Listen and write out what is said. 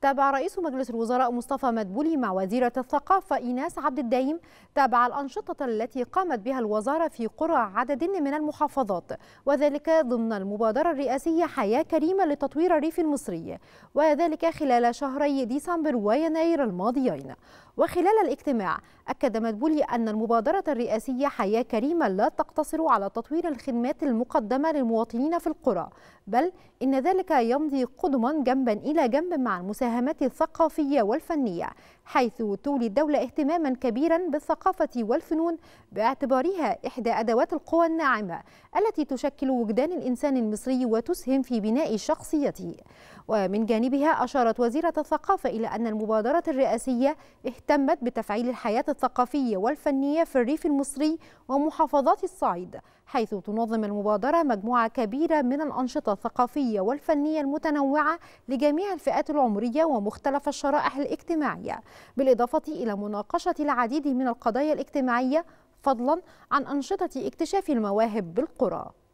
تابع رئيس مجلس الوزراء مصطفى مدبولي مع وزيرة الثقافة إيناس عبد الدايم تابع الأنشطة التي قامت بها الوزارة في قرى عدد من المحافظات وذلك ضمن المبادرة الرئاسية حياة كريمة لتطوير الريف المصري وذلك خلال شهري ديسمبر ويناير الماضيين وخلال الاجتماع أكد مدبولي أن المبادرة الرئاسية حياة كريمة لا تقتصر على تطوير الخدمات المقدمة للمواطنين في القرى بل إن ذلك يمضي قدما جنبا إلى جنب مع المساهمات الثقافية والفنية حيث تولي الدولة اهتماما كبيرا بالثقافة والفنون باعتبارها إحدى أدوات القوى الناعمة التي تشكل وجدان الإنسان المصري وتسهم في بناء شخصيته ومن جانبها أشارت وزيرة الثقافة إلى أن المبادرة الرئاسية اهتمت بتفعيل الحياة الثقافية والفنية في الريف المصري ومحافظات الصعيد حيث تنظم المبادرة مجموعة كبيرة من الأنشطة الثقافية والفنية المتنوعة لجميع الفئات العمرية ومختلف الشرائح الاجتماعية بالإضافة إلى مناقشة العديد من القضايا الاجتماعية فضلا عن أنشطة اكتشاف المواهب بالقرى